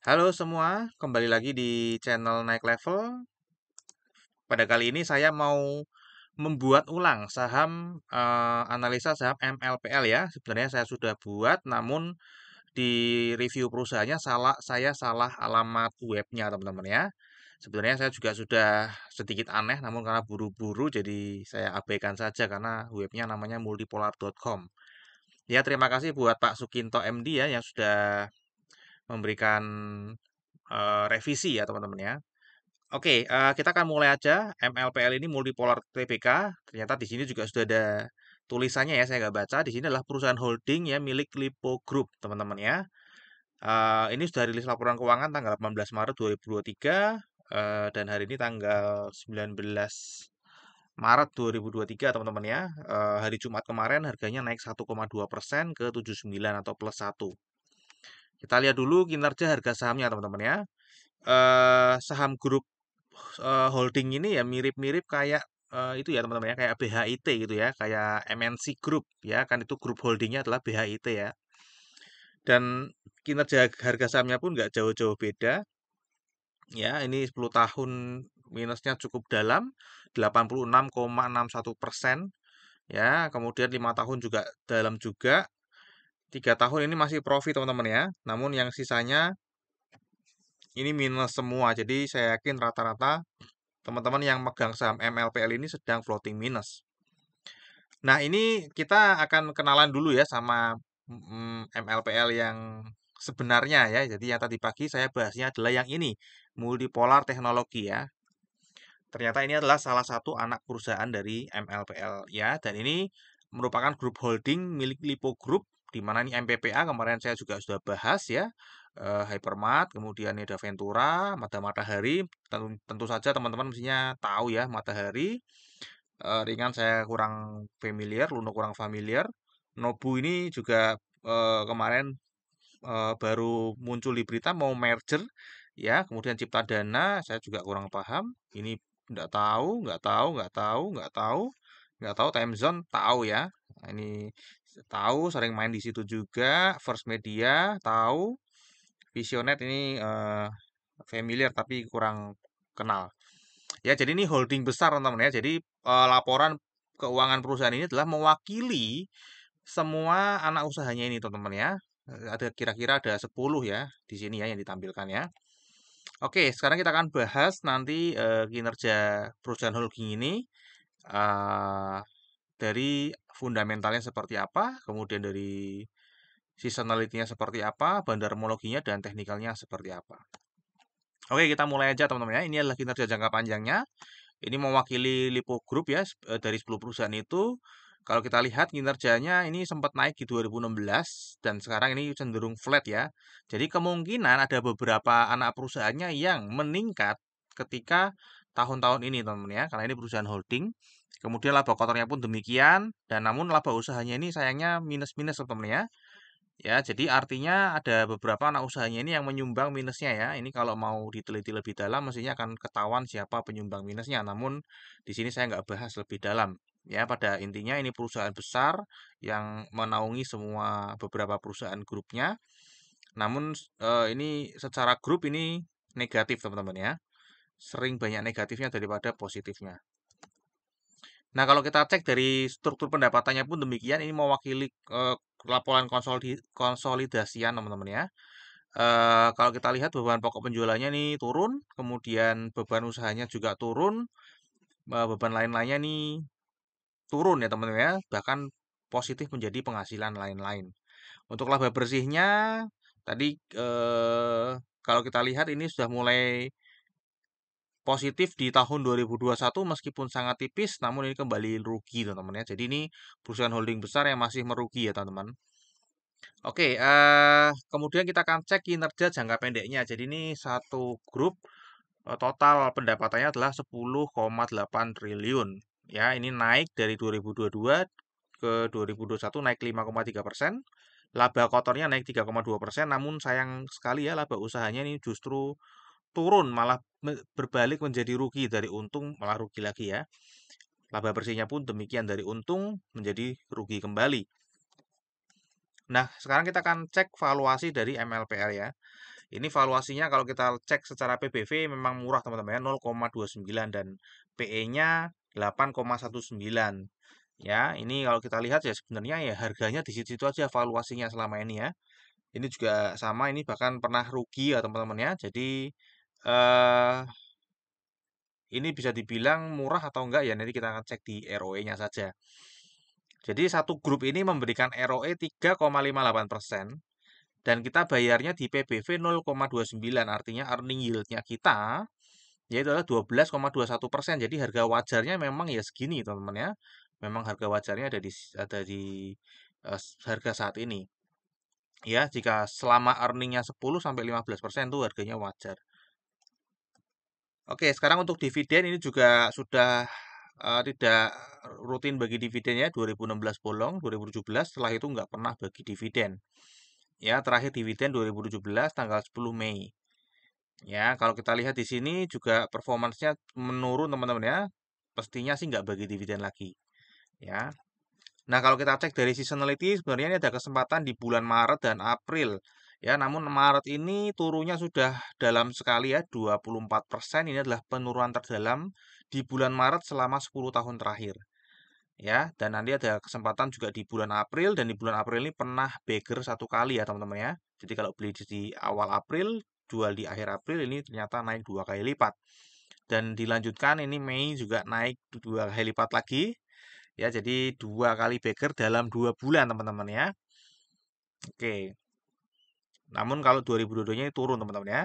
Halo semua, kembali lagi di channel Naik Level. Pada kali ini saya mau membuat ulang saham uh, analisa saham MLPL ya. Sebenarnya saya sudah buat namun di review perusahaannya salah saya salah alamat webnya teman-teman ya. Sebenarnya saya juga sudah sedikit aneh namun karena buru-buru jadi saya abaikan saja karena webnya namanya multipolar.com. Ya terima kasih buat Pak Sukinto MD ya yang sudah memberikan uh, revisi ya teman-teman ya. Oke, okay, uh, kita akan mulai aja. MLPL ini multipolar TPK. Ternyata di sini juga sudah ada tulisannya ya, saya nggak baca. Di sini adalah perusahaan holding ya milik Lipo Group, teman-teman ya. Uh, ini sudah rilis laporan keuangan tanggal 18 Maret 2023 uh, dan hari ini tanggal 19 Maret 2023 teman-teman ya. Uh, hari Jumat kemarin harganya naik 1,2 ke 79 atau plus 1. Kita lihat dulu kinerja harga sahamnya teman-teman ya. Eh, saham grup eh, holding ini ya mirip-mirip kayak eh, itu ya teman-teman ya kayak BHIT gitu ya, kayak MNC Group ya kan itu grup holdingnya adalah BHIT ya. Dan kinerja harga sahamnya pun nggak jauh-jauh beda. Ya, ini 10 tahun minusnya cukup dalam 86,61 persen ya kemudian lima tahun juga dalam juga tiga tahun ini masih profit teman-teman ya. Namun yang sisanya ini minus semua. Jadi saya yakin rata-rata teman-teman yang megang saham MLPL ini sedang floating minus. Nah ini kita akan kenalan dulu ya sama MLPL mm, yang sebenarnya ya. Jadi yang tadi pagi saya bahasnya adalah yang ini, multipolar teknologi ya. Ternyata ini adalah salah satu anak perusahaan dari MLPL ya. Dan ini merupakan grup holding milik Lipo Group di mana ini MPPA kemarin saya juga sudah bahas ya eh, Hypermat, kemudian ada Ventura, Mata Matahari. Tentu, tentu saja teman-teman mestinya tahu ya Matahari. Eh, ringan saya kurang familiar, Luno kurang familiar. Nobu ini juga eh, kemarin baru muncul di berita mau merger ya. Kemudian Cipta Dana saya juga kurang paham. Ini nggak tahu, nggak tahu, nggak tahu, nggak tahu, nggak tahu. Timezone tahu ya. Ini tahu sering main di situ juga First Media tahu Visionet ini uh, familiar tapi kurang kenal ya jadi ini holding besar teman-teman ya jadi uh, laporan keuangan perusahaan ini telah mewakili semua anak usahanya ini teman-teman ya ada kira-kira ada 10 ya di sini ya yang ditampilkan ya Oke, sekarang kita akan bahas nanti uh, kinerja perusahaan holding ini uh, dari fundamentalnya seperti apa, kemudian dari seasonality-nya seperti apa, bandar bandarmologinya dan teknikalnya seperti apa. Oke, kita mulai aja teman-teman ya. Ini adalah kinerja jangka panjangnya. Ini mewakili Lipo Group ya eh, dari 10 perusahaan itu. Kalau kita lihat kinerjanya ini sempat naik di 2016 dan sekarang ini cenderung flat ya. Jadi kemungkinan ada beberapa anak perusahaannya yang meningkat ketika tahun-tahun ini teman-teman ya. Karena ini perusahaan holding. Kemudian laba kotornya pun demikian dan namun laba usahanya ini sayangnya minus-minus teman-teman ya. Ya, jadi artinya ada beberapa anak usahanya ini yang menyumbang minusnya ya. Ini kalau mau diteliti lebih dalam mestinya akan ketahuan siapa penyumbang minusnya. Namun di sini saya nggak bahas lebih dalam. Ya, pada intinya ini perusahaan besar yang menaungi semua beberapa perusahaan grupnya. Namun eh, ini secara grup ini negatif teman-teman ya. Sering banyak negatifnya daripada positifnya. Nah, kalau kita cek dari struktur pendapatannya pun demikian, ini mewakili uh, laporan konsolidasi konsolidasian teman-teman ya. Uh, kalau kita lihat beban pokok penjualannya ini turun, kemudian beban usahanya juga turun, uh, beban lain-lainnya ini turun ya teman-teman ya, bahkan positif menjadi penghasilan lain-lain. Untuk laba bersihnya tadi uh, kalau kita lihat ini sudah mulai positif di tahun 2021 meskipun sangat tipis namun ini kembali rugi teman-teman ya. Jadi ini perusahaan holding besar yang masih merugi ya teman-teman. Oke, eh, kemudian kita akan cek kinerja jangka pendeknya. Jadi ini satu grup eh, total pendapatannya adalah 10,8 triliun. Ya, ini naik dari 2022 ke 2021 naik 5,3 persen. Laba kotornya naik 3,2 persen, namun sayang sekali ya laba usahanya ini justru turun malah berbalik menjadi rugi dari untung malah rugi lagi ya. Laba bersihnya pun demikian dari untung menjadi rugi kembali. Nah, sekarang kita akan cek valuasi dari MLPR ya. Ini valuasinya kalau kita cek secara PBV memang murah teman-teman ya, 0,29 dan PE-nya 8,19. Ya, ini kalau kita lihat ya sebenarnya ya harganya di situ aja valuasinya selama ini ya. Ini juga sama, ini bahkan pernah rugi ya teman-teman ya. Jadi uh, ini bisa dibilang murah atau enggak ya nanti kita akan cek di ROE-nya saja. Jadi satu grup ini memberikan ROE 3,58% dan kita bayarnya di PBV 0,29 artinya earning yield-nya kita yaitu adalah 12,21%. Jadi harga wajarnya memang ya segini teman-teman ya. Memang harga wajarnya ada di ada di uh, harga saat ini. Ya, jika selama earningnya 10 sampai 15% itu harganya wajar. Oke, sekarang untuk dividen ini juga sudah, uh, tidak rutin bagi dividennya. 2016 bolong, 2017 setelah itu nggak pernah bagi dividen. Ya, terakhir dividen 2017 tanggal 10 Mei. Ya, kalau kita lihat di sini juga performance menurun teman-teman ya, pastinya sih nggak bagi dividen lagi, ya. Nah, kalau kita cek dari seasonality sebenarnya ini ada kesempatan di bulan Maret dan April. Ya, namun Maret ini turunnya sudah dalam sekali ya, 24 persen. Ini adalah penurunan terdalam di bulan Maret selama 10 tahun terakhir. Ya, dan nanti ada kesempatan juga di bulan April dan di bulan April ini pernah beger satu kali ya teman-teman ya. Jadi kalau beli di awal April, jual di akhir April ini ternyata naik dua kali lipat. Dan dilanjutkan ini Mei juga naik dua kali lipat lagi. Ya, jadi dua kali beger dalam dua bulan teman-teman ya. Oke. Namun kalau 2022-nya turun teman-teman ya.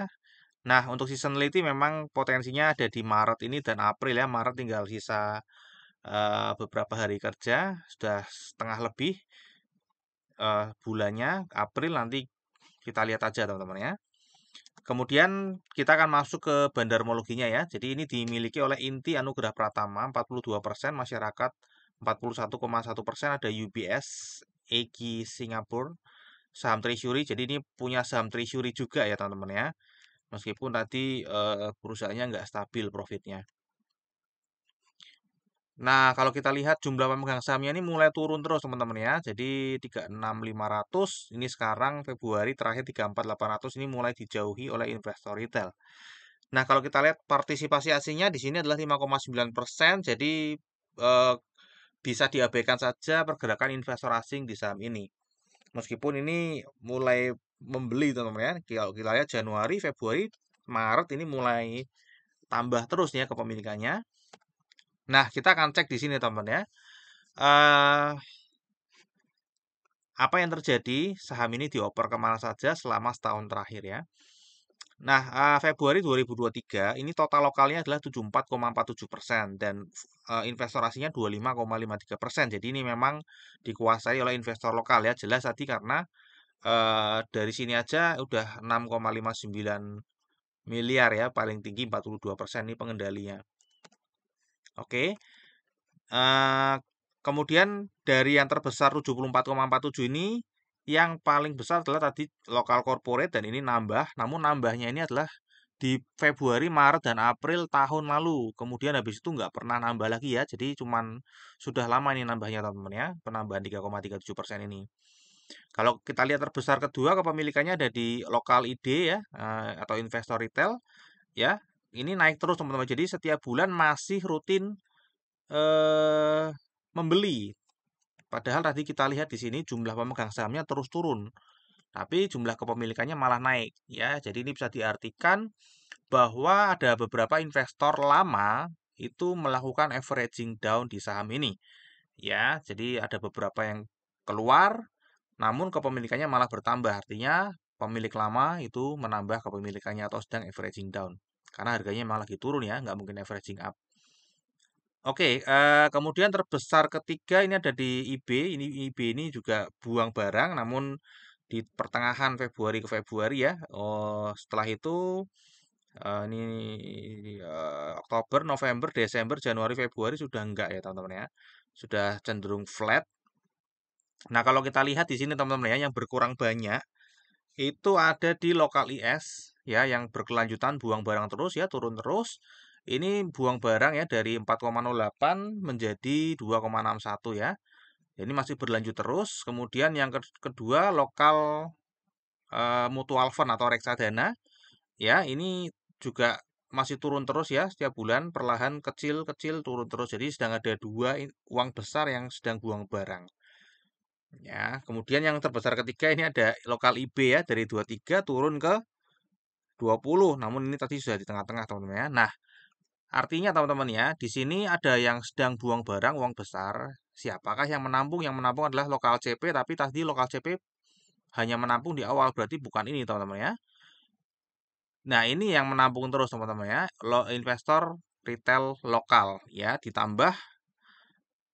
Nah, untuk seasonality memang potensinya ada di Maret ini dan April ya. Maret tinggal sisa uh, beberapa hari kerja, sudah setengah lebih uh, bulannya. April nanti kita lihat aja teman-teman ya. Kemudian kita akan masuk ke bandarmologinya ya. Jadi ini dimiliki oleh Inti Anugerah Pratama 42% masyarakat 41,1% ada UBS EGI Singapura saham treasury. Jadi ini punya saham treasury juga ya teman-teman ya. Meskipun tadi uh, perusahaannya nggak stabil profitnya. Nah, kalau kita lihat jumlah pemegang sahamnya ini mulai turun terus teman-teman ya. Jadi 36500 ini sekarang Februari terakhir 34800 ini mulai dijauhi oleh investor retail. Nah, kalau kita lihat partisipasi asingnya di sini adalah 5,9%, jadi uh, bisa diabaikan saja pergerakan investor asing di saham ini. Meskipun ini mulai membeli teman-teman gitu ya. Kalau kita lihat Januari, Februari, Maret ini mulai tambah terus ya kepemilikannya. Nah, kita akan cek di sini teman-teman ya. Uh, apa yang terjadi saham ini dioper kemana saja selama setahun terakhir ya. Nah, Februari 2023 ini total lokalnya adalah 74,47 persen dan investorasinya 25,53 persen. Jadi ini memang dikuasai oleh investor lokal ya. Jelas tadi karena dari sini aja udah 6,59 miliar ya, paling tinggi 42 persen ini pengendalinya. Oke, kemudian dari yang terbesar 74,47 ini yang paling besar adalah tadi lokal corporate dan ini nambah namun nambahnya ini adalah di Februari, Maret, dan April tahun lalu. Kemudian habis itu nggak pernah nambah lagi ya. Jadi cuman sudah lama ini nambahnya teman-teman ya. Penambahan 3,37 persen ini. Kalau kita lihat terbesar kedua kepemilikannya ada di lokal ID ya eh, atau investor retail ya. Ini naik terus teman-teman. Jadi setiap bulan masih rutin eh, membeli Padahal tadi kita lihat di sini jumlah pemegang sahamnya terus turun, tapi jumlah kepemilikannya malah naik. Ya, jadi ini bisa diartikan bahwa ada beberapa investor lama itu melakukan averaging down di saham ini. Ya, jadi ada beberapa yang keluar, namun kepemilikannya malah bertambah. Artinya pemilik lama itu menambah kepemilikannya atau sedang averaging down. Karena harganya malah lagi turun ya, nggak mungkin averaging up. Oke, uh, kemudian terbesar ketiga ini ada di IB, ini IB ini juga buang barang namun di pertengahan Februari ke Februari ya, Oh, setelah itu, uh, ini, uh, Oktober, November, Desember, Januari, Februari sudah enggak ya teman-teman ya, sudah cenderung flat. Nah kalau kita lihat di sini teman-teman ya yang berkurang banyak, itu ada di lokal IS ya yang berkelanjutan buang barang terus ya, turun terus. Ini buang barang ya dari 4,08 menjadi 2,61 ya. Ini masih berlanjut terus. Kemudian yang kedua lokal e, eh, mutual fund atau reksadana ya ini juga masih turun terus ya setiap bulan perlahan kecil-kecil turun terus. Jadi sedang ada dua uang besar yang sedang buang barang. Ya, kemudian yang terbesar ketiga ini ada lokal IB ya dari 23 turun ke 20. Namun ini tadi sudah di tengah-tengah teman-teman ya. Nah, Artinya teman-teman ya, di sini ada yang sedang buang barang uang besar. Siapakah yang menampung? Yang menampung adalah lokal CP, tapi tadi lokal CP hanya menampung di awal, berarti bukan ini teman-teman ya. Nah ini yang menampung terus teman-teman ya, lo investor retail lokal ya ditambah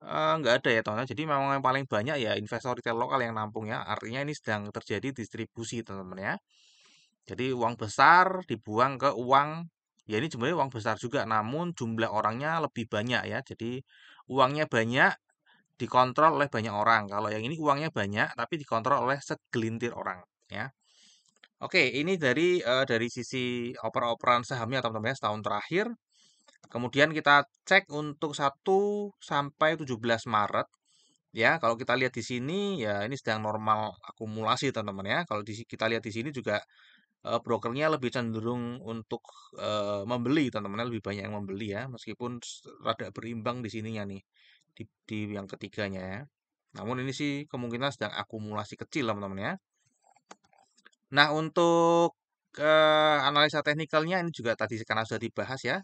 eh, nggak ada ya teman-teman. Jadi memang yang paling banyak ya investor retail lokal yang nampung ya. Artinya ini sedang terjadi distribusi teman-teman ya. Jadi uang besar dibuang ke uang ya ini jumlahnya uang besar juga namun jumlah orangnya lebih banyak ya jadi uangnya banyak dikontrol oleh banyak orang kalau yang ini uangnya banyak tapi dikontrol oleh segelintir orang ya oke ini dari uh, dari sisi oper-operan sahamnya teman-teman ya setahun terakhir kemudian kita cek untuk 1 sampai 17 Maret ya kalau kita lihat di sini ya ini sedang normal akumulasi teman-teman ya kalau kita lihat di sini juga uh, brokernya lebih cenderung untuk uh, membeli teman-teman lebih banyak yang membeli ya meskipun rada berimbang di sininya nih di, di yang ketiganya ya namun ini sih kemungkinan sedang akumulasi kecil teman-teman ya nah untuk uh, analisa teknikalnya ini juga tadi karena sudah dibahas ya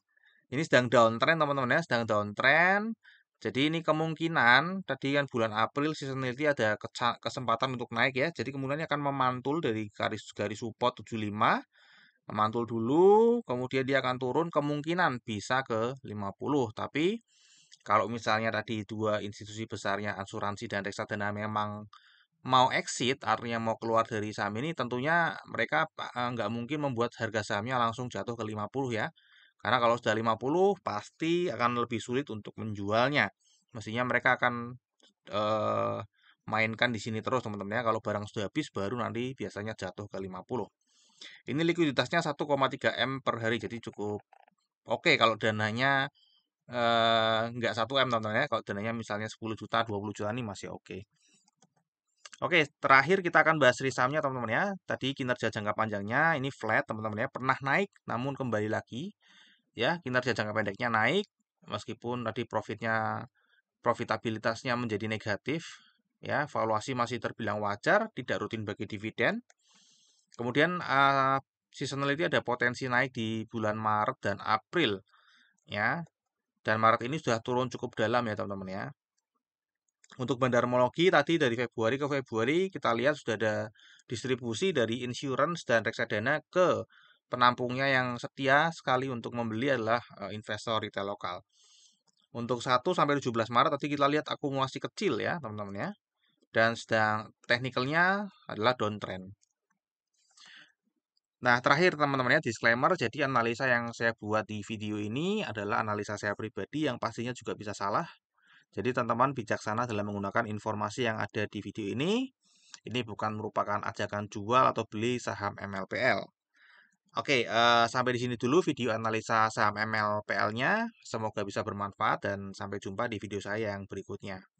ini sedang downtrend teman-teman ya sedang downtrend jadi ini kemungkinan tadi kan bulan April seasonality ada kesempatan untuk naik ya. Jadi kemudian akan memantul dari garis garis support 75 memantul dulu, kemudian dia akan turun kemungkinan bisa ke 50. Tapi kalau misalnya tadi dua institusi besarnya asuransi dan reksadana memang mau exit artinya mau keluar dari saham ini tentunya mereka eh, nggak mungkin membuat harga sahamnya langsung jatuh ke 50 ya karena kalau sudah 50 pasti akan lebih sulit untuk menjualnya. Mestinya mereka akan eh, mainkan di sini terus teman-teman ya. Kalau barang sudah habis baru nanti biasanya jatuh ke 50. Ini likuiditasnya 1,3 M per hari jadi cukup oke okay, kalau dananya eh, nggak 1 M teman-teman ya. Kalau dananya misalnya 10 juta, 20 juta ini masih oke. Okay. Oke, terakhir kita akan bahas risamnya teman-teman ya. Tadi kinerja jangka panjangnya ini flat teman-teman ya, pernah naik namun kembali lagi ya kinerja jangka pendeknya naik meskipun tadi profitnya profitabilitasnya menjadi negatif ya valuasi masih terbilang wajar tidak rutin bagi dividen kemudian uh, seasonality ada potensi naik di bulan Maret dan April ya dan Maret ini sudah turun cukup dalam ya teman-teman ya untuk bandarmologi tadi dari Februari ke Februari kita lihat sudah ada distribusi dari insurance dan reksadana ke penampungnya yang setia sekali untuk membeli adalah investor retail lokal. Untuk 1 sampai 17 Maret tadi kita lihat akumulasi kecil ya, teman-teman ya. Dan sedang teknikalnya adalah downtrend. Nah, terakhir teman-teman ya, disclaimer, jadi analisa yang saya buat di video ini adalah analisa saya pribadi yang pastinya juga bisa salah. Jadi teman-teman bijaksana dalam menggunakan informasi yang ada di video ini. Ini bukan merupakan ajakan jual atau beli saham MLPL. Oke, uh, sampai di sini dulu video analisa saham MLPL-nya. Semoga bisa bermanfaat dan sampai jumpa di video saya yang berikutnya.